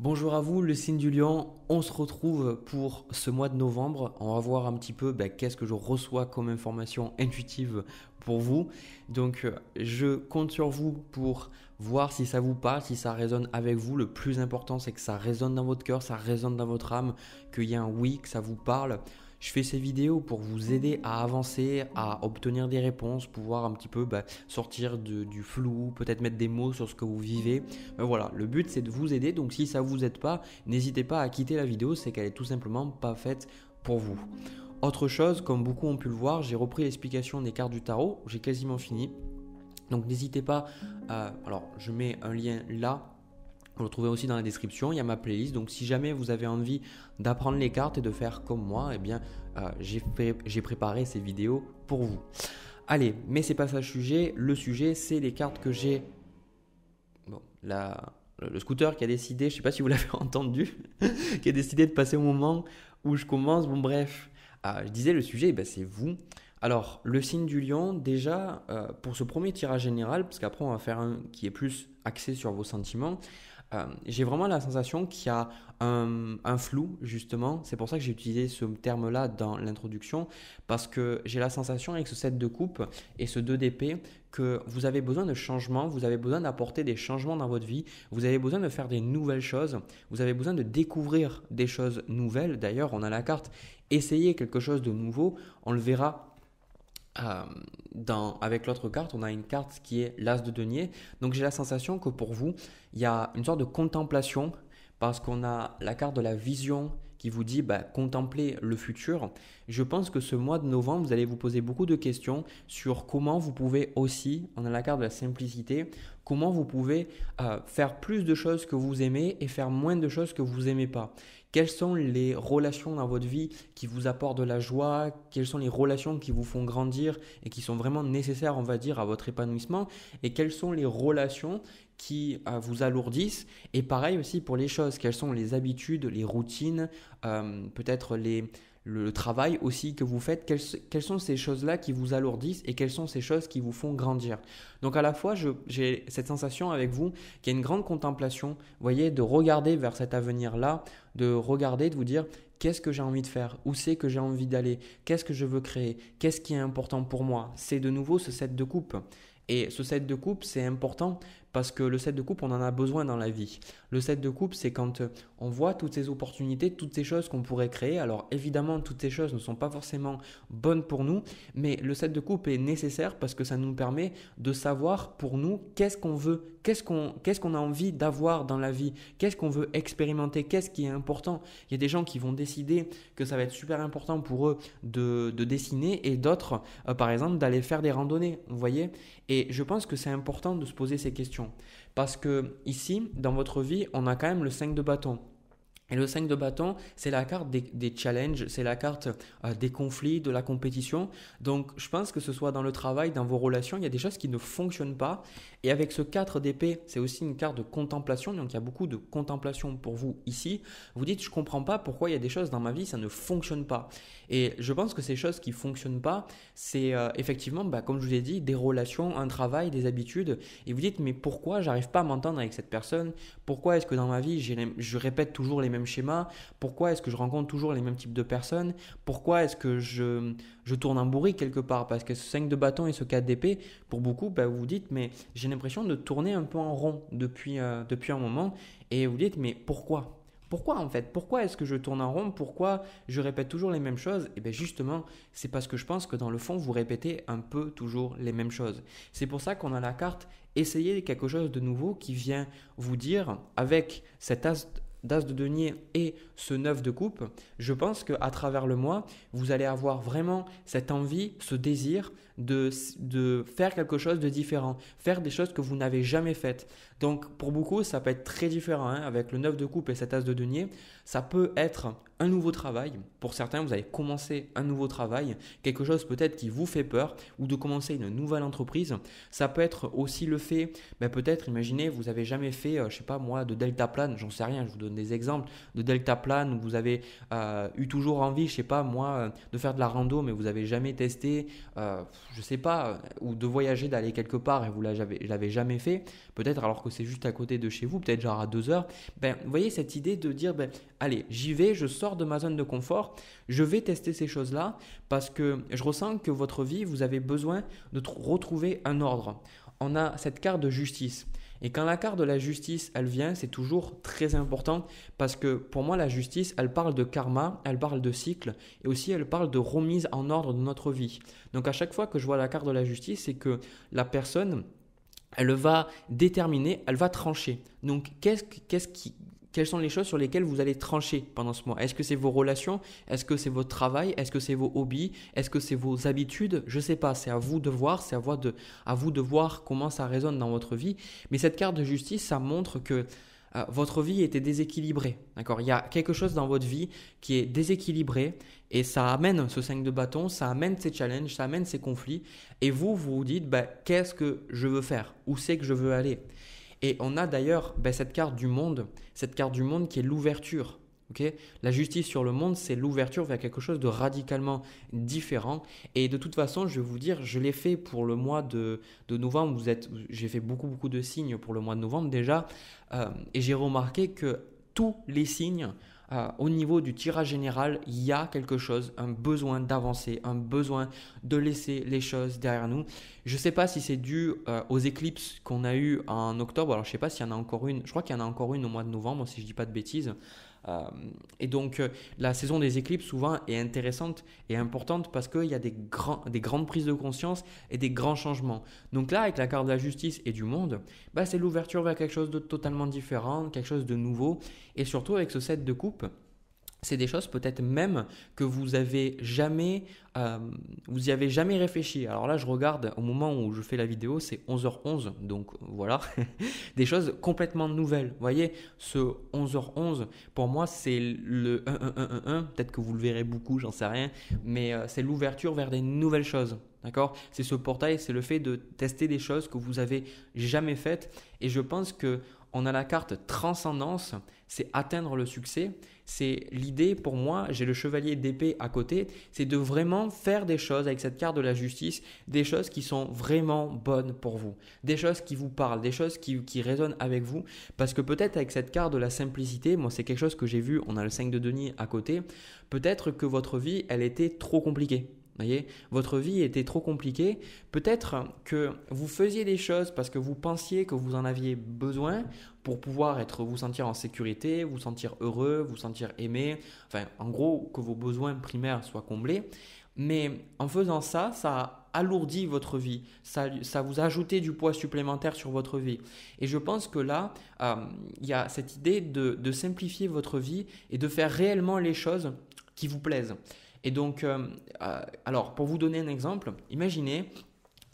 Bonjour à vous, le signe du lion. On se retrouve pour ce mois de novembre. On va voir un petit peu ben, qu'est-ce que je reçois comme information intuitive pour vous. Donc, euh, je compte sur vous pour voir si ça vous parle, si ça résonne avec vous. Le plus important, c'est que ça résonne dans votre cœur, ça résonne dans votre âme, qu'il y a un oui, que ça vous parle. Je fais ces vidéos pour vous aider à avancer, à obtenir des réponses, pouvoir un petit peu bah, sortir du flou, peut-être mettre des mots sur ce que vous vivez. Mais voilà, le but c'est de vous aider, donc si ça vous aide pas, n'hésitez pas à quitter la vidéo, c'est qu'elle est tout simplement pas faite pour vous. Autre chose, comme beaucoup ont pu le voir, j'ai repris l'explication des cartes du tarot, j'ai quasiment fini. Donc n'hésitez pas, euh, alors je mets un lien là vous le trouvez aussi dans la description, il y a ma playlist. Donc si jamais vous avez envie d'apprendre les cartes et de faire comme moi, eh bien euh, j'ai, préparé ces vidéos pour vous. Allez, mais c'est pas ça le sujet. Le sujet, c'est les cartes que j'ai. Bon, le scooter qui a décidé, je ne sais pas si vous l'avez entendu, qui a décidé de passer au moment où je commence. Bon, bref, ah, je disais le sujet, eh ben, c'est vous. Alors, le signe du lion, déjà, euh, pour ce premier tirage général, parce qu'après on va faire un qui est plus axé sur vos sentiments, euh, j'ai vraiment la sensation qu'il y a un, flou, justement. C'est pour ça que j'ai utilisé ce terme-là dans l'introduction, parce que j'ai la sensation avec ce set de coupe et ce 2 d'épée que vous avez besoin de changements, vous avez besoin d'apporter des changements dans votre vie, vous avez besoin de faire des nouvelles choses, vous avez besoin de découvrir des choses nouvelles. D'ailleurs, on a la carte essayer quelque chose de nouveau, on le verra euh, dans, avec l'autre carte, on a une carte qui est l'as de denier. Donc j'ai la sensation que pour vous, il y a une sorte de contemplation parce qu'on a la carte de la vision qui vous dit bah, contempler le futur. Je pense que ce mois de novembre, vous allez vous poser beaucoup de questions sur comment vous pouvez aussi, on a la carte de la simplicité, Comment vous pouvez euh, faire plus de choses que vous aimez et faire moins de choses que vous aimez pas Quelles sont les relations dans votre vie qui vous apportent de la joie Quelles sont les relations qui vous font grandir et qui sont vraiment nécessaires, on va dire, à votre épanouissement Et quelles sont les relations qui euh, vous alourdissent Et pareil aussi pour les choses. Quelles sont les habitudes, les routines, euh, peut-être les le travail aussi que vous faites, quelles, sont ces choses-là qui vous alourdissent et quelles sont ces choses qui vous font grandir. Donc à la fois, j'ai cette sensation avec vous qu'il y a une grande contemplation, vous voyez, de regarder vers cet avenir-là, de regarder, de vous dire qu'est-ce que j'ai envie de faire, où c'est que j'ai envie d'aller, qu'est-ce que je veux créer, qu'est-ce qui est important pour moi. C'est de nouveau ce set de coupe. Et ce set de coupe, c'est important parce que le set de coupe, on en a besoin dans la vie. Le set de coupe, c'est quand euh, on voit toutes ces opportunités, toutes ces choses qu'on pourrait créer. Alors évidemment, toutes ces choses ne sont pas forcément bonnes pour nous, mais le set de coupe est nécessaire parce que ça nous permet de savoir pour nous qu'est-ce qu'on veut Qu'est-ce qu'on a envie d'avoir dans la vie Qu'est-ce qu'on veut expérimenter Qu'est-ce qui est important Il y a des gens qui vont décider que ça va être super important pour eux de, dessiner et d'autres, euh, par exemple, d'aller faire des randonnées. Vous voyez Et je pense que c'est important de se poser ces questions. Parce que ici, dans votre vie, on a quand même le 5 de bâton. Et le 5 de bâton, c'est la carte des, challenges, c'est la carte euh, des conflits, de la compétition. Donc je pense que ce soit dans le travail, dans vos relations, il y a des choses qui ne fonctionnent pas. Et avec ce 4 d'épée, c'est aussi une carte de contemplation. Donc il y a beaucoup de contemplation pour vous ici. Vous dites, je comprends pas pourquoi il y a des choses dans ma vie, ça ne fonctionne pas. Et je pense que ces choses qui ne fonctionnent pas, c'est euh, effectivement, bah, comme je vous ai dit, des relations, un travail, des habitudes. Et vous dites, mais pourquoi j'arrive pas à m'entendre avec cette personne Pourquoi est-ce que dans ma vie, je répète toujours les mêmes schéma, Pourquoi est-ce que je rencontre toujours les mêmes types de personnes Pourquoi est-ce que je, je tourne en bourri quelque part Parce que ce 5 de bâton et ce 4 d'épée, pour beaucoup, vous bah, vous dites, mais j'ai l'impression de tourner un peu en rond depuis, euh, depuis un moment. Et vous dites, mais pourquoi pourquoi en fait Pourquoi est-ce que je tourne en rond Pourquoi je répète toujours les mêmes choses Et eh bien justement, c'est parce que je pense que dans le fond, vous répétez un peu toujours les mêmes choses. C'est pour ça qu'on a la carte Essayez quelque chose de nouveau qui vient vous dire, avec cet as d'As de denier et ce 9 de coupe, je pense qu'à travers le mois, vous allez avoir vraiment cette envie, ce désir de, faire quelque chose de différent, faire des choses que vous n'avez jamais faites. Donc pour beaucoup, ça peut être très différent. Hein. Avec le neuf de coupe et cette as de denier, ça peut être un nouveau travail. Pour certains, vous avez commencé un nouveau travail, quelque chose peut-être qui vous fait peur, ou de commencer une nouvelle entreprise. Ça peut être aussi le fait, ben peut-être, imaginez, vous avez jamais fait, je euh, je sais pas moi, de delta plane, j'en sais rien, je vous donne des exemples, de delta plane où vous avez euh, eu toujours envie, je sais pas moi, euh, de faire de la rando, mais vous avez jamais testé je sais pas, euh, ou de voyager, d'aller quelque part et vous l'avez jamais fait, peut-être alors que c'est juste à côté de chez vous, peut-être genre à deux heures, ben, vous voyez cette idée de dire, ben, allez, j'y vais, je sors de ma zone de confort, je vais tester ces choses-là parce que je ressens que votre vie, vous avez besoin de retrouver un ordre. On a cette carte de justice. Et quand la carte de la justice, elle vient, c'est toujours très important parce que pour moi, la justice, elle parle de karma, elle parle de cycle et aussi elle parle de remise en ordre de notre vie. Donc à chaque fois que je vois la carte de la justice, c'est que la personne, elle va déterminer, elle va trancher. Donc qu'est-ce, qu'est-ce qui quelles sont les choses sur lesquelles vous allez trancher pendant ce mois Est-ce que c'est vos relations Est-ce que c'est votre travail Est-ce que c'est vos hobbies Est-ce que c'est vos habitudes Je sais pas, c'est à vous de voir, c'est à, vous de, à vous de voir comment ça résonne dans votre vie. Mais cette carte de justice, ça montre que euh, votre vie était déséquilibrée. D'accord Il y a quelque chose dans votre vie qui est déséquilibré et ça amène ce 5 de bâton, ça amène ces challenges, ça amène ces conflits. Et vous, vous vous dites, bah, qu'est-ce que je veux faire Où c'est que je veux aller et on a d'ailleurs ben, cette carte du monde, cette carte du monde qui est l'ouverture. la justice sur le monde, c'est l'ouverture vers quelque chose de radicalement différent. Et de toute façon, je vais vous dire, je l'ai fait pour le mois de, de novembre. Vous êtes, j'ai fait beaucoup beaucoup de signes pour le mois de novembre déjà, euh, et j'ai remarqué que tous les signes euh, au niveau du tirage général, il y a quelque chose, un besoin d'avancer, un besoin de laisser les choses derrière nous. Je ne sais pas si c'est dû euh, aux éclipses qu'on a eues en octobre. Alors, je ne sais pas s'il y en a encore une. Je crois qu'il y en a encore une au mois de novembre, si je ne dis pas de bêtises. Euh, et donc euh, la saison des éclipses souvent est intéressante et importante parce qu'il y a des, grandes prises de conscience et des grands changements. Donc là, avec la carte de la justice et du monde, bah, c'est l'ouverture vers quelque chose de totalement différent, quelque chose de nouveau et surtout avec ce set de coupe c'est des choses peut-être même que vous avez jamais euh, vous y avez jamais réfléchi. Alors là, je regarde au moment où je fais la vidéo, c'est 11h11, donc voilà, des choses complètement nouvelles. Vous voyez, ce 11h11 pour moi, c'est le 1 peut-être que vous le verrez beaucoup, j'en sais rien, mais euh, c'est l'ouverture vers des nouvelles choses. D'accord C'est ce portail, c'est le fait de tester des choses que vous avez jamais faites et je pense que on a la carte transcendance, c'est atteindre le succès c'est l'idée pour moi, j'ai le chevalier d'épée à côté, c'est de vraiment faire des choses avec cette carte de la justice, des choses qui sont vraiment bonnes pour vous, des choses qui vous parlent, des choses qui, qui résonnent avec vous, parce que peut-être avec cette carte de la simplicité, moi c'est quelque chose que j'ai vu, on a le 5 de Denis à côté, peut-être que votre vie, elle était trop compliquée voyez Votre vie était trop compliquée. Peut-être que vous faisiez des choses parce que vous pensiez que vous en aviez besoin pour pouvoir être, vous sentir en sécurité, vous sentir heureux, vous sentir aimé. Enfin, en gros, que vos besoins primaires soient comblés. Mais en faisant ça, ça a alourdi votre vie, ça, ça vous ajouté du poids supplémentaire sur votre vie. Et je pense que là, euh, il y a cette idée de simplifier votre vie et de faire réellement les choses qui vous plaisent. Et donc, euh, euh, alors pour vous donner un exemple, imaginez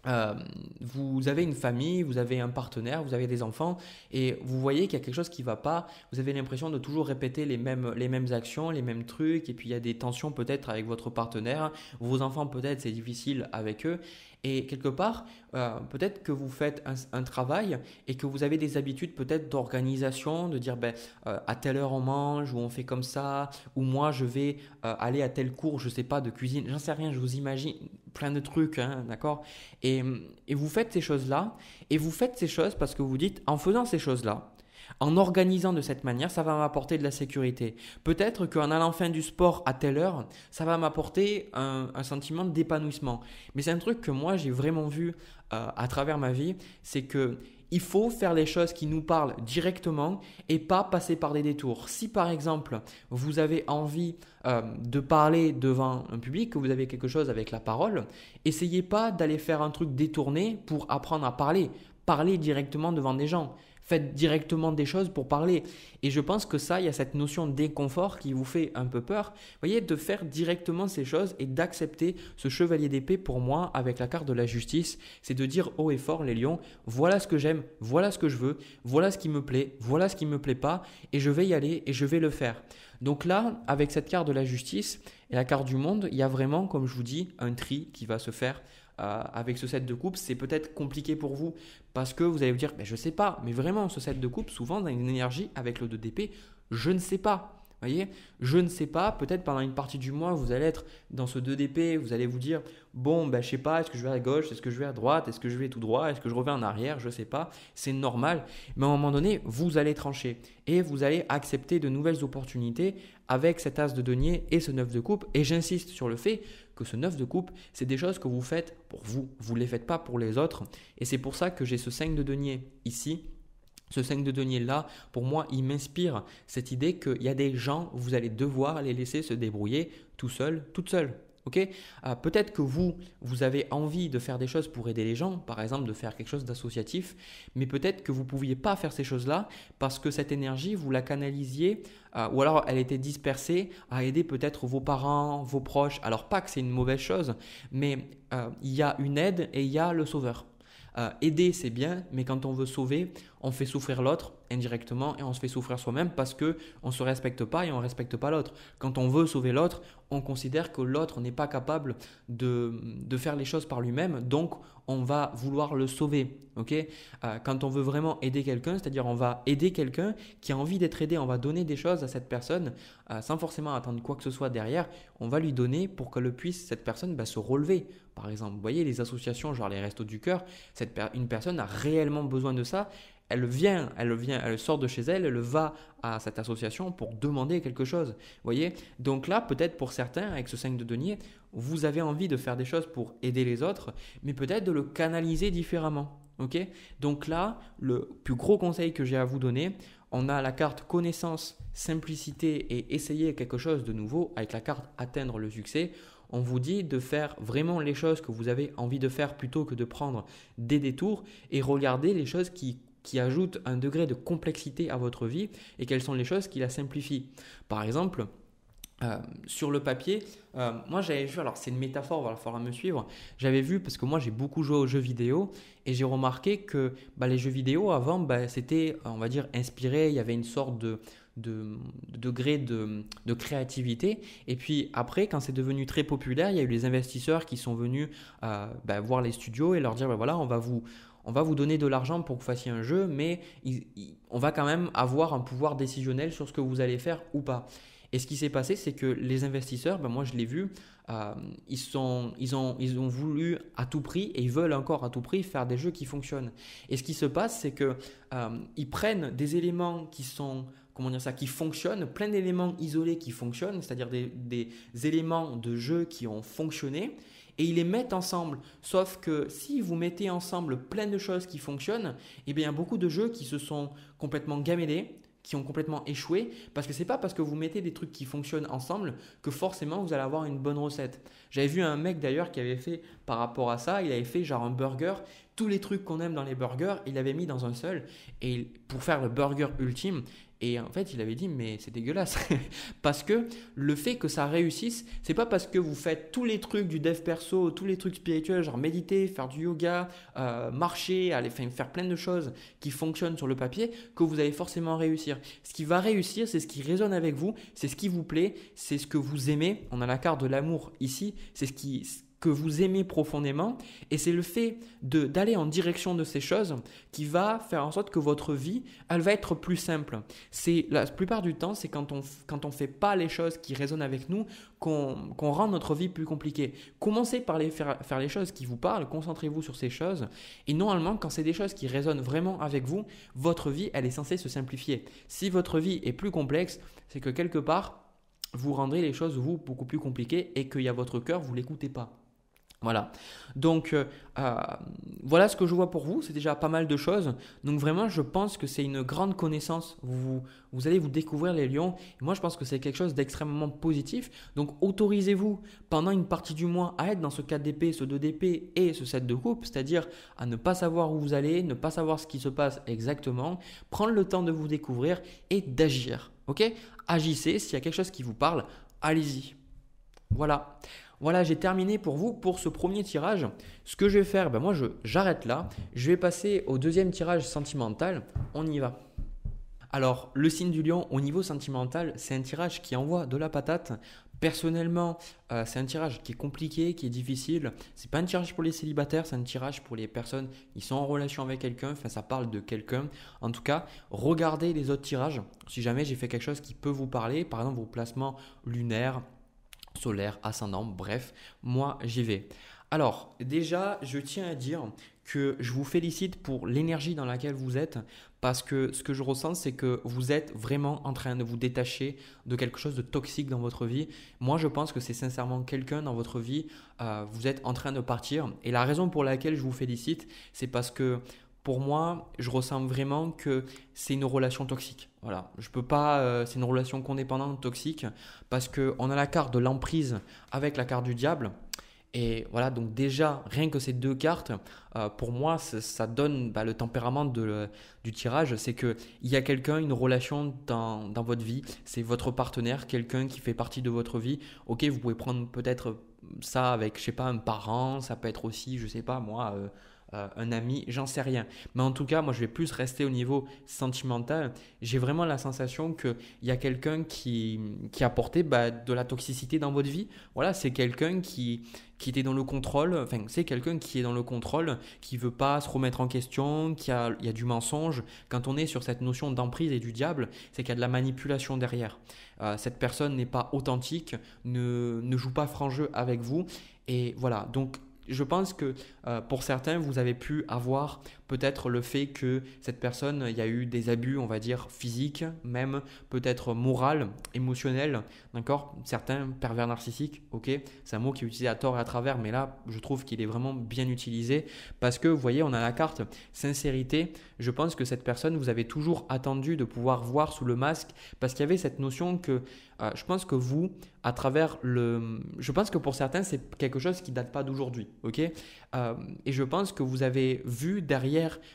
euh, vous avez une famille, vous avez un partenaire, vous avez des enfants et vous voyez qu'il y a quelque chose qui ne va pas, vous avez l'impression de toujours répéter les mêmes, les mêmes actions, les mêmes trucs et puis il y a des tensions peut-être avec votre partenaire, vos enfants peut-être c'est difficile avec eux et quelque part, euh, peut-être que vous faites un, travail et que vous avez des habitudes peut-être d'organisation, de dire ben, euh, à telle heure on mange, ou on fait comme ça, ou moi je vais euh, aller à tel cours, je sais pas, de cuisine, j'en sais rien, je vous imagine plein de trucs, hein, d'accord et, et vous faites ces choses-là, et vous faites ces choses parce que vous dites, en faisant ces choses-là, en organisant de cette manière, ça va m'apporter de la sécurité. Peut-être qu'en allant faire du sport à telle heure, ça va m'apporter un, sentiment d'épanouissement. Mais c'est un truc que moi j'ai vraiment vu euh, à travers ma vie, c'est que il faut faire les choses qui nous parlent directement et pas passer par des détours. Si par exemple vous avez envie euh, de parler devant un public, que vous avez quelque chose avec la parole, essayez pas d'aller faire un truc détourné pour apprendre à parler. Parlez directement devant des gens. Faites directement des choses pour parler. Et je pense que ça, il y a cette notion de déconfort qui vous fait un peu peur. Vous voyez, de faire directement ces choses et d'accepter ce chevalier d'épée pour moi avec la carte de la justice, c'est de dire haut et fort les lions, voilà ce que j'aime, voilà ce que je veux, voilà ce qui me plaît, voilà ce qui ne me plaît pas, et je vais y aller et je vais le faire. Donc là, avec cette carte de la justice et la carte du monde, il y a vraiment, comme je vous dis, un tri qui va se faire avec ce set de coupe, c'est peut-être compliqué pour vous parce que vous allez vous dire, mais ne je sais pas, mais vraiment ce set de coupe, souvent dans une énergie avec le 2DP, je ne sais pas voyez Je ne sais pas, peut-être pendant une partie du mois, vous allez être dans ce 2DP, vous allez vous dire bon, ben, je sais pas, est-ce que je vais à gauche, est-ce que je vais à droite, est-ce que je vais tout droit, est-ce que je reviens en arrière, je ne sais pas, c'est normal. Mais à un moment donné, vous allez trancher et vous allez accepter de nouvelles opportunités avec cet as de denier et ce 9 de coupe. Et j'insiste sur le fait que ce 9 de coupe, c'est des choses que vous faites pour vous, vous ne les faites pas pour les autres. Et c'est pour ça que j'ai ce 5 de denier ici ce 5 de denier-là, pour moi, il m'inspire cette idée qu'il y a des gens, vous allez devoir les laisser se débrouiller tout seul, toute seule. Ok euh, Peut-être que vous, vous avez envie de faire des choses pour aider les gens, par exemple de faire quelque chose d'associatif, mais peut-être que vous ne pouviez pas faire ces choses-là parce que cette énergie, vous la canalisiez euh, ou alors elle était dispersée à aider peut-être vos parents, vos proches. Alors pas que c'est une mauvaise chose, mais euh, il y a une aide et il y a le sauveur. Euh, aider, c'est bien, mais quand on veut sauver, on fait souffrir l'autre indirectement et on se fait souffrir soi-même parce qu'on ne se respecte pas et on ne respecte pas l'autre. Quand on veut sauver l'autre, on considère que l'autre n'est pas capable de, faire les choses par lui-même, donc on va vouloir le sauver. Euh, quand on veut vraiment aider quelqu'un, c'est-à-dire on va aider quelqu'un qui a envie d'être aidé, on va donner des choses à cette personne euh, sans forcément attendre quoi que ce soit derrière, on va lui donner pour que le puisse cette personne va bah, se relever, par exemple. Vous voyez, les associations, genre les Restos du Cœur, une personne a réellement besoin de ça. Elle vient, elle vient, elle sort de chez elle, elle va à cette association pour demander quelque chose. voyez Donc là, peut-être pour certains, avec ce 5 de denier, vous avez envie de faire des choses pour aider les autres, mais peut-être de le canaliser différemment. Ok Donc là, le plus gros conseil que j'ai à vous donner, on a la carte connaissance, simplicité et essayer quelque chose de nouveau avec la carte atteindre le succès on vous dit de faire vraiment les choses que vous avez envie de faire plutôt que de prendre des détours et regarder les choses qui ajoutent un degré de complexité à votre vie et quelles sont les choses qui la simplifient. Par exemple, euh, sur le papier, euh, moi j'avais vu, alors c'est une métaphore, il va falloir me suivre, j'avais vu parce que moi j'ai beaucoup joué aux jeux vidéo et j'ai remarqué que bah, les jeux vidéo avant, bah, c'était on va dire inspiré, il y avait une sorte de, de, degré de, créativité. Et puis après, quand c'est devenu très populaire, il y a eu les investisseurs qui sont venus euh, ben, voir les studios et leur dire, ben, voilà, on va vous on va vous donner de l'argent pour que vous fassiez un jeu, mais on va quand même avoir un pouvoir décisionnel sur ce que vous allez faire ou pas. Et ce qui s'est passé, c'est que les investisseurs, ben moi je l'ai vu, euh, ils, sont, ils, ont, ils ont voulu à tout prix, et ils veulent encore à tout prix, faire des jeux qui fonctionnent. Et ce qui se passe, c'est qu'ils euh, ils prennent des éléments qui sont comment dire ça, qui fonctionnent, plein d'éléments isolés qui fonctionnent, c'est-à-dire des, éléments de jeu qui ont fonctionné, et ils les mettent ensemble. Sauf que si vous mettez ensemble plein de choses qui fonctionnent, eh bien beaucoup de jeux qui se sont complètement gamélés, qui ont complètement échoué parce que c'est pas parce que vous mettez des trucs qui fonctionnent ensemble que forcément vous allez avoir une bonne recette. J'avais vu un mec d'ailleurs qui avait fait par rapport à ça, il avait fait genre un burger, tous les trucs qu'on aime dans les burgers, il avait mis dans un seul et pour faire le burger ultime, et en fait, il avait dit, mais c'est dégueulasse. parce que le fait que ça réussisse, c'est pas parce que vous faites tous les trucs du dev perso, tous les trucs spirituels, genre méditer, faire du yoga, euh, marcher, aller faire plein de choses qui fonctionnent sur le papier, que vous allez forcément réussir. Ce qui va réussir, c'est ce qui résonne avec vous, c'est ce qui vous plaît, c'est ce que vous aimez. On a la carte de l'amour ici, c'est ce qui que vous aimez profondément. Et c'est le fait d'aller en direction de ces choses qui va faire en sorte que votre vie, elle va être plus simple. C'est La plupart du temps, c'est quand on quand on fait pas les choses qui résonnent avec nous qu'on rend notre vie plus compliquée. Commencez par les faire, faire les choses qui vous parlent, concentrez-vous sur ces choses. Et normalement, quand c'est des choses qui résonnent vraiment avec vous, votre vie, elle est censée se simplifier. Si votre vie est plus complexe, c'est que quelque part, vous rendrez les choses, vous, beaucoup plus compliquées et qu'il y a votre cœur, vous l'écoutez pas. Voilà. Donc euh, euh, voilà ce que je vois pour vous, c'est déjà pas mal de choses. Donc vraiment, je pense que c'est une grande connaissance. Vous, allez vous découvrir les lions. moi, je pense que c'est quelque chose d'extrêmement positif. Donc autorisez-vous pendant une partie du mois à être dans ce 4 d'épée, ce 2 d'épée et ce 7 de coupe, c'est-à-dire à ne pas savoir où vous allez, ne pas savoir ce qui se passe exactement, prendre le temps de vous découvrir et d'agir. Ok Agissez, s'il y a quelque chose qui vous parle, allez-y. Voilà. Voilà, j'ai terminé pour vous pour ce premier tirage. Ce que je vais faire, ben moi j'arrête là. Je vais passer au deuxième tirage sentimental. On y va. Alors, le signe du lion au niveau sentimental, c'est un tirage qui envoie de la patate. Personnellement, euh, c'est un tirage qui est compliqué, qui est difficile. C'est pas un tirage pour les célibataires, c'est un tirage pour les personnes qui sont en relation avec quelqu'un. Enfin, ça parle de quelqu'un. En tout cas, regardez les autres tirages. Si jamais j'ai fait quelque chose qui peut vous parler, par exemple vos placements lunaires, solaire, ascendant, bref, moi j'y vais. Alors déjà, je tiens à dire que je vous félicite pour l'énergie dans laquelle vous êtes, parce que ce que je ressens, c'est que vous êtes vraiment en train de vous détacher de quelque chose de toxique dans votre vie. Moi, je pense que c'est sincèrement quelqu'un dans votre vie, euh, vous êtes en train de partir. Et la raison pour laquelle je vous félicite, c'est parce que pour moi, je ressens vraiment que c'est une relation toxique. Voilà, je peux pas. Euh, c'est une relation condépendante toxique parce que on a la carte de l'emprise avec la carte du diable. Et voilà, donc déjà, rien que ces deux cartes, euh, pour moi, ça, donne bah, le tempérament de, du tirage. C'est qu'il y a quelqu'un, une relation dans, dans votre vie, c'est votre partenaire, quelqu'un qui fait partie de votre vie. Ok, vous pouvez prendre peut-être ça avec, je sais pas, un parent, ça peut être aussi, je sais pas, moi. Euh, euh, un ami, j'en sais rien. Mais en tout cas, moi, je vais plus rester au niveau sentimental. J'ai vraiment la sensation qu'il y a quelqu'un qui, qui a porté bah, de la toxicité dans votre vie. Voilà, c'est quelqu'un qui, qui était dans le contrôle, enfin, c'est quelqu'un qui est dans le contrôle, qui veut pas se remettre en question, qui a, y a du mensonge. Quand on est sur cette notion d'emprise et du diable, c'est qu'il y a de la manipulation derrière. Euh, cette personne n'est pas authentique, ne, ne joue pas franc jeu avec vous. Et voilà, donc je pense que euh, pour certains, vous avez pu avoir peut-être le fait que cette personne, il y a eu des abus, on va dire, physiques, même peut-être moral, émotionnel, d'accord Certains pervers narcissiques, ok C'est un mot qui est utilisé à tort et à travers, mais là, je trouve qu'il est vraiment bien utilisé parce que, vous voyez, on a la carte sincérité. Je pense que cette personne, vous avez toujours attendu de pouvoir voir sous le masque parce qu'il y avait cette notion que, euh, je pense que vous, à travers le... Je pense que pour certains, c'est quelque chose qui date pas d'aujourd'hui, ok euh, Et je pense que vous avez vu derrière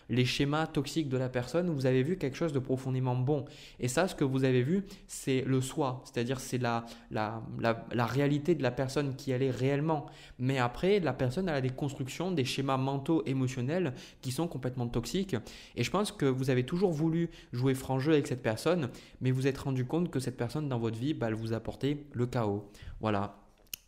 les schémas toxiques de la personne, vous avez vu quelque chose de profondément bon. Et ça, ce que vous avez vu, c'est le soi, c'est-à-dire c'est la, la, la, réalité de la personne qui elle est réellement. Mais après, la personne, elle a des constructions, des schémas mentaux, émotionnels qui sont complètement toxiques. Et je pense que vous avez toujours voulu jouer franc jeu avec cette personne, mais vous, êtes rendu compte que cette personne dans votre vie, bah, elle vous apportait le chaos. Voilà.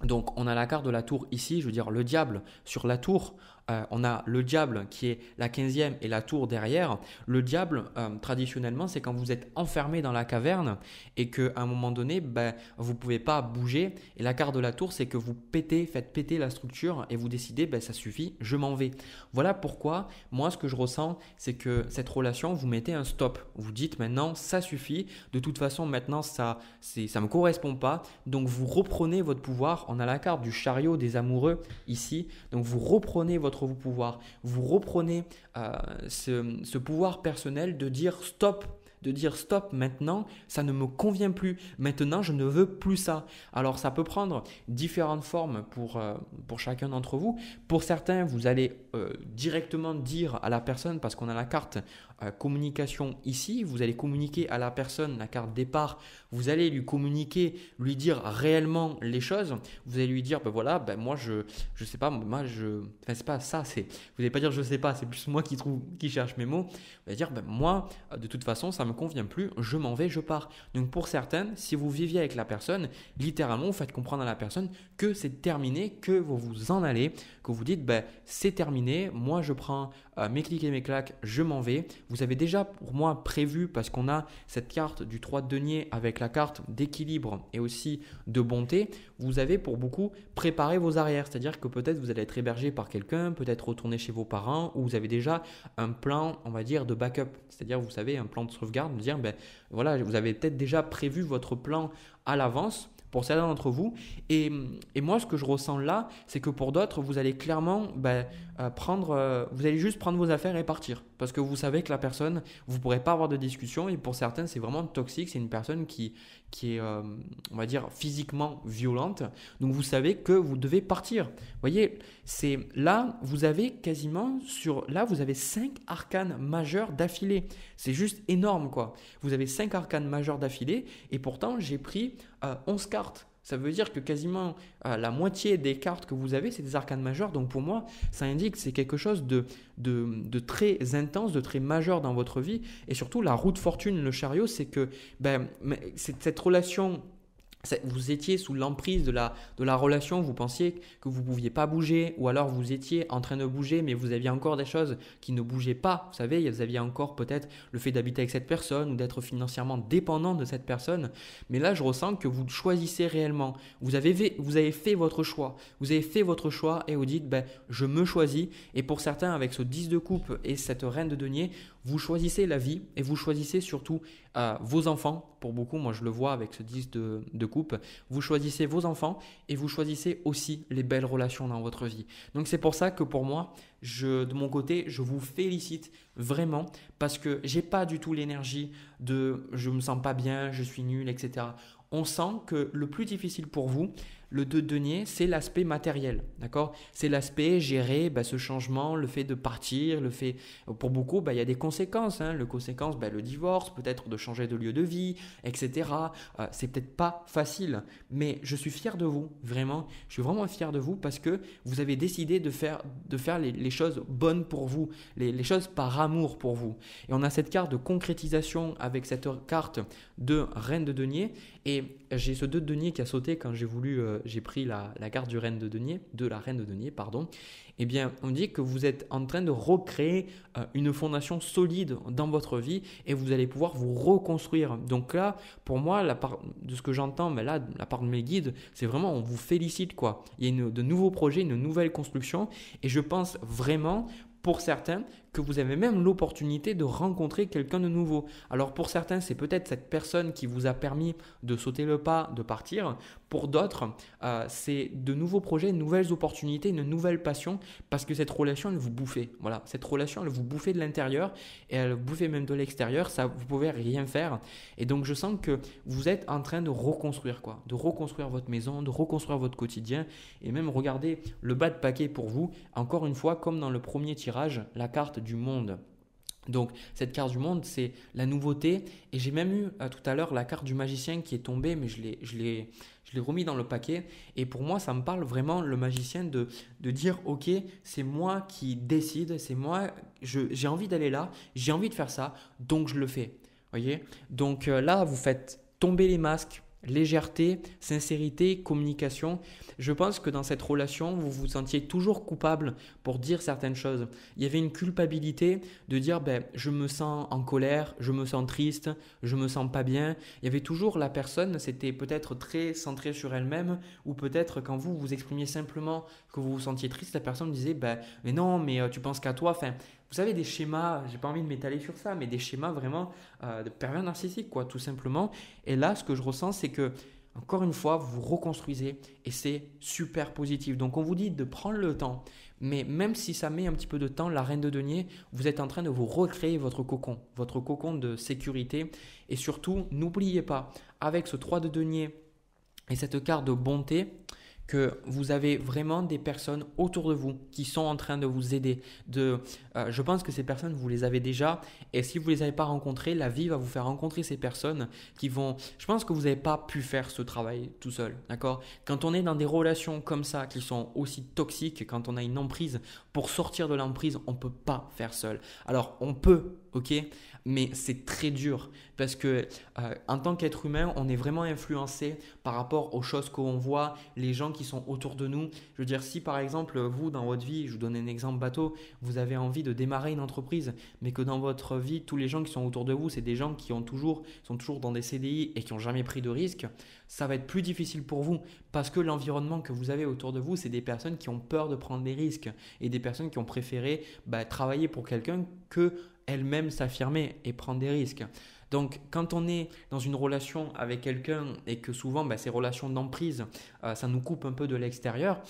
Donc on a la carte de la tour ici, je veux dire le diable sur la tour. Euh, on a le diable qui est la quinzième et la tour derrière. Le diable, euh, traditionnellement, c'est quand vous êtes enfermé dans la caverne et qu'à un moment donné, ben, vous ne pouvez pas bouger. Et la carte de la tour, c'est que vous pétez, faites péter la structure et vous décidez, ben, ça suffit, je m'en vais. Voilà pourquoi, moi, ce que je ressens, c'est que cette relation, vous mettez un stop. Vous dites maintenant, ça suffit. De toute façon, maintenant, ça ne me correspond pas. Donc, vous reprenez votre pouvoir. On a la carte du chariot des amoureux ici. Donc, vous reprenez votre vous pouvoir, Vous reprenez euh, ce, pouvoir personnel de dire stop de dire stop maintenant, ça ne me convient plus, maintenant je ne veux plus ça. Alors ça peut prendre différentes formes pour, euh, pour chacun d'entre vous. Pour certains, vous allez euh, directement dire à la personne, parce qu'on a la carte euh, communication ici, vous allez communiquer à la personne la carte départ, vous allez lui communiquer, lui dire réellement les choses, vous allez lui dire, ben voilà, ben moi je, je sais pas, moi je, enfin c'est pas ça, c'est, vous n'allez pas dire je sais pas, c'est plus moi qui trouve, qui cherche mes mots, vous allez dire, ben moi euh, de toute façon ça me convient plus, je m'en vais, je pars. Donc pour certaines, si vous viviez avec la personne, littéralement vous faites comprendre à la personne que c'est terminé, que vous vous en allez, que vous dites, ben c'est terminé, moi je prends euh, mes clics et mes claques, je m'en vais, vous avez déjà pour moi prévu, parce qu'on a cette carte du 3 de denier avec la carte d'équilibre et aussi de bonté, vous avez pour beaucoup préparé vos arrières. C'est-à-dire que peut-être vous allez être hébergé par quelqu'un, peut-être retourner chez vos parents, ou vous avez déjà un plan, on va dire, de backup. C'est-à-dire, vous savez, un plan de sauvegarde, dire, ben voilà, vous avez peut-être déjà prévu votre plan à l'avance pour certains d'entre vous. Et, moi, ce que je ressens là, c'est que pour d'autres, vous allez clairement ben, euh, prendre, euh, vous allez juste prendre vos affaires et partir parce que vous savez que la personne, vous ne pourrez pas avoir de discussion et pour certains, c'est vraiment toxique. C'est une personne qui, qui est, euh, on va dire, physiquement violente. Donc vous savez que vous devez partir. Vous voyez, c'est là, vous avez quasiment sur, là, vous avez 5 arcanes majeurs d'affilée. C'est juste énorme, quoi. Vous avez 5 arcanes majeurs d'affilée et pourtant, j'ai pris 11 euh, cartes. Ça veut dire que quasiment euh, la moitié des cartes que vous avez, c'est des arcanes majeures. Donc pour moi, ça indique que c'est quelque chose de, de, très intense, de très majeur dans votre vie. Et surtout, la roue de fortune, le chariot, c'est que ben, cette relation vous étiez sous l'emprise de la, relation, vous pensiez que vous ne pouviez pas bouger, ou alors vous étiez en train de bouger, mais vous aviez encore des choses qui ne bougeaient pas. Vous savez, vous aviez encore peut-être le fait d'habiter avec cette personne, ou d'être financièrement dépendant de cette personne. Mais là, je ressens que vous choisissez réellement. Vous avez, fait, votre choix. Vous avez fait votre choix et vous dites, ben, je me choisis. Et pour certains, avec ce 10 de coupe et cette reine de denier, vous choisissez la vie et vous choisissez surtout euh, vos enfants. Pour beaucoup, moi je le vois avec ce disque de, coupe. Vous choisissez vos enfants et vous choisissez aussi les belles relations dans votre vie. Donc c'est pour ça que pour moi, de mon côté, je vous félicite vraiment parce que j'ai pas du tout l'énergie de je me sens pas bien, je suis nul, etc. On sent que le plus difficile pour vous, le deux deniers, c'est l'aspect matériel, d'accord C'est l'aspect gérer bah, ce changement, le fait de partir, le fait. Pour beaucoup, bah, il y a des conséquences. Hein. Le conséquence, bah, le divorce, peut-être de changer de lieu de vie, etc. Euh, c'est peut-être pas facile, mais je suis fier de vous, vraiment. Je suis vraiment fier de vous parce que vous avez décidé de faire, de faire les, choses bonnes pour vous, les, les choses par amour pour vous. Et on a cette carte de concrétisation avec cette carte de reine de denier. Et j'ai ce 2 de denier qui a sauté quand j'ai voulu, euh, j'ai pris la, la, carte du reine de denier, de la reine de denier, pardon. Eh bien, on dit que vous êtes en train de recréer euh, une fondation solide dans votre vie et vous allez pouvoir vous reconstruire. Donc là, pour moi, la part de ce que j'entends, mais là, la part de mes guides, c'est vraiment on vous félicite quoi. Il y a de nouveaux projets, une nouvelle construction et je pense vraiment pour certains que vous avez même l'opportunité de rencontrer quelqu'un de nouveau. Alors pour certains, c'est peut-être cette personne qui vous a permis de sauter le pas, de partir. Pour d'autres, euh, c'est de nouveaux projets, de nouvelles opportunités, une nouvelle passion, parce que cette relation, elle vous bouffait. Voilà, cette relation, elle vous bouffait de l'intérieur et elle bouffait même de l'extérieur. Ça, vous pouvez rien faire. Et donc je sens que vous êtes en train de reconstruire quoi, de reconstruire votre maison, de reconstruire votre quotidien et même regarder le bas de paquet pour vous. Encore une fois, comme dans le premier tirage, la carte du monde. Donc cette carte du monde, c'est la nouveauté. Et j'ai même eu euh, tout à l'heure la carte du magicien qui est tombée, mais je l'ai, remis dans le paquet. Et pour moi, ça me parle vraiment, le magicien, de, de dire, ok, c'est moi qui décide, c'est moi, j'ai envie d'aller là, j'ai envie de faire ça, donc je le fais. Voyez Donc euh, là, vous faites tomber les masques, légèreté, sincérité, communication. Je pense que dans cette relation, vous vous sentiez toujours coupable pour dire certaines choses. Il y avait une culpabilité de dire ben, je me sens en colère, je me sens triste, je me sens pas bien. Il y avait toujours la personne, c'était peut-être très centré sur elle-même, ou peut-être quand vous vous exprimiez simplement que vous vous sentiez triste, la personne disait ben, mais non, mais euh, tu penses qu'à toi. Enfin, vous savez, des schémas, j'ai pas envie de m'étaler sur ça, mais des schémas vraiment euh, de pervers narcissique, quoi, tout simplement. Et là, ce que je ressens, c'est que, encore une fois, vous reconstruisez et c'est super positif. Donc, on vous dit de prendre le temps, mais même si ça met un petit peu de temps, la reine de denier, vous êtes en train de vous recréer votre cocon, votre cocon de sécurité. Et surtout, n'oubliez pas, avec ce 3 de denier et cette carte de bonté, que vous avez vraiment des personnes autour de vous qui sont en train de vous aider. De, euh, je pense que ces personnes, vous les avez déjà, et si vous ne les avez pas rencontrées, la vie va vous faire rencontrer ces personnes qui vont... Je pense que vous n'avez pas pu faire ce travail tout seul, d'accord Quand on est dans des relations comme ça, qui sont aussi toxiques, quand on a une emprise, pour sortir de l'emprise, on ne peut pas faire seul. Alors, on peut, ok mais c'est très dur parce que euh, en tant qu'être humain, on est vraiment influencé par rapport aux choses qu'on voit, les gens qui sont autour de nous. Je veux dire, si par exemple, vous, dans votre vie, je vous donne un exemple bateau, vous avez envie de démarrer une entreprise, mais que dans votre vie, tous les gens qui sont autour de vous, c'est des gens qui ont toujours, sont toujours dans des CDI et qui n'ont jamais pris de risque, ça va être plus difficile pour vous parce que l'environnement que vous avez autour de vous, c'est des personnes qui ont peur de prendre des risques et des personnes qui ont préféré bah, travailler pour quelqu'un que elle-même s'affirmer et prendre des risques. Donc quand on est dans une relation avec quelqu'un et que souvent bah, ces relations d'emprise, euh, ça nous coupe un peu de l'extérieur,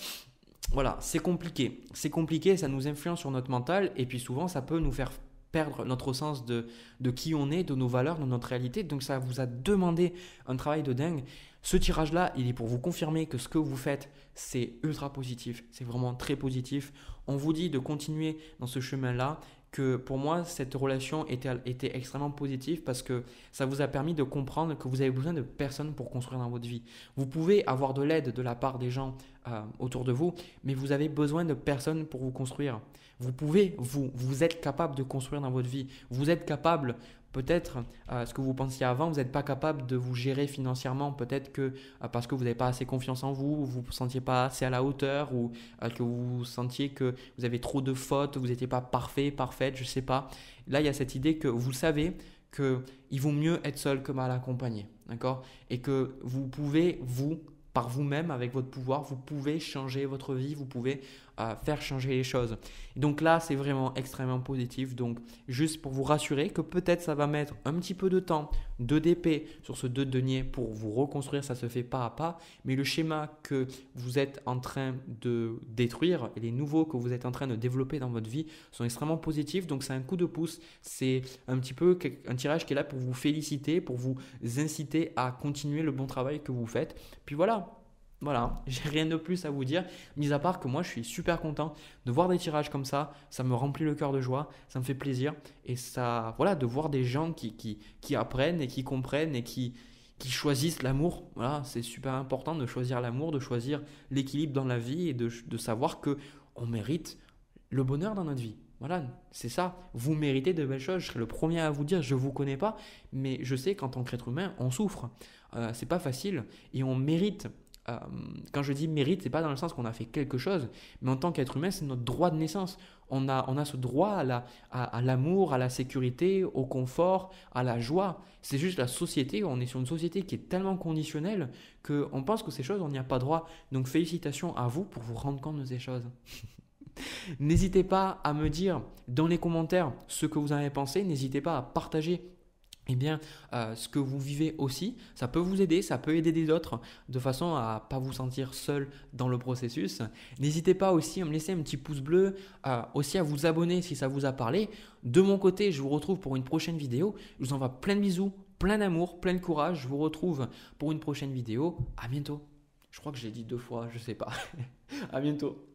voilà, c'est compliqué. C'est compliqué, ça nous influence sur notre mental et puis souvent ça peut nous faire perdre notre sens de, de qui on est, de nos valeurs, de notre réalité. Donc ça vous a demandé un travail de dingue. Ce tirage-là, il est pour vous confirmer que ce que vous faites, c'est ultra positif, c'est vraiment très positif. On vous dit de continuer dans ce chemin-là, que pour moi, cette relation était, extrêmement positive parce que ça vous a permis de comprendre que vous avez besoin de personnes pour construire dans votre vie. Vous pouvez avoir de l'aide de la part des gens euh, autour de vous, mais vous avez besoin de personnes pour vous construire. Vous pouvez, vous, vous êtes capable de construire dans votre vie. Vous êtes capable, peut-être, euh, ce que vous pensiez avant, vous n'êtes pas capable de vous gérer financièrement. Peut-être que euh, parce que vous n'avez pas assez confiance en vous, vous ne vous sentiez pas assez à la hauteur, ou euh, que vous sentiez que vous avez trop de fautes, vous n'étiez pas parfait, parfaite, je ne sais pas. Là, il y a cette idée que vous savez qu'il vaut mieux être seul que mal accompagné, d'accord Et que vous pouvez, vous, par vous-même, avec votre pouvoir, vous pouvez changer votre vie, vous pouvez faire changer les choses. donc là, c'est vraiment extrêmement positif. Donc juste pour vous rassurer que peut-être ça va mettre un petit peu de temps, de DP sur ce 2 deniers pour vous reconstruire, ça se fait pas à pas, mais le schéma que vous êtes en train de détruire et les nouveaux que vous êtes en train de développer dans votre vie sont extrêmement positifs. Donc c'est un coup de pouce, c'est un petit peu un tirage qui est là pour vous féliciter, pour vous inciter à continuer le bon travail que vous faites. Puis voilà, voilà, j'ai rien de plus à vous dire, mis à part que moi je suis super content de voir des tirages comme ça, ça me remplit le cœur de joie, ça me fait plaisir, et ça, voilà, de voir des gens qui, qui, apprennent et qui comprennent et qui, qui choisissent l'amour. Voilà, c'est super important de choisir l'amour, de choisir l'équilibre dans la vie et de, savoir que on mérite le bonheur dans notre vie. Voilà, c'est ça. Vous méritez de belles choses. Je serai le premier à vous dire, je vous connais pas, mais je sais qu'en tant qu'être humain, on souffre. Euh, c'est pas facile et on mérite euh, quand je dis mérite, c'est pas dans le sens qu'on a fait quelque chose, mais en tant qu'être humain, c'est notre droit de naissance. On a, on a ce droit à, à, à l'amour, à la sécurité, au confort, à la joie. C'est juste la société, on est sur une société qui est tellement conditionnelle qu'on pense que ces choses, on n'y a pas droit. Donc félicitations à vous pour vous rendre compte de ces choses. N'hésitez pas à me dire dans les commentaires ce que vous en avez pensé. N'hésitez pas à partager eh bien, euh, ce que vous vivez aussi, ça peut vous aider, ça peut aider des autres, de façon à pas vous sentir seul dans le processus. N'hésitez pas aussi à me laisser un petit pouce bleu, euh, aussi à vous abonner si ça vous a parlé. De mon côté, je vous retrouve pour une prochaine vidéo. Je vous envoie plein de bisous, plein d'amour, plein de courage. Je vous retrouve pour une prochaine vidéo. À bientôt. Je crois que je l'ai dit deux fois, je sais pas. à bientôt.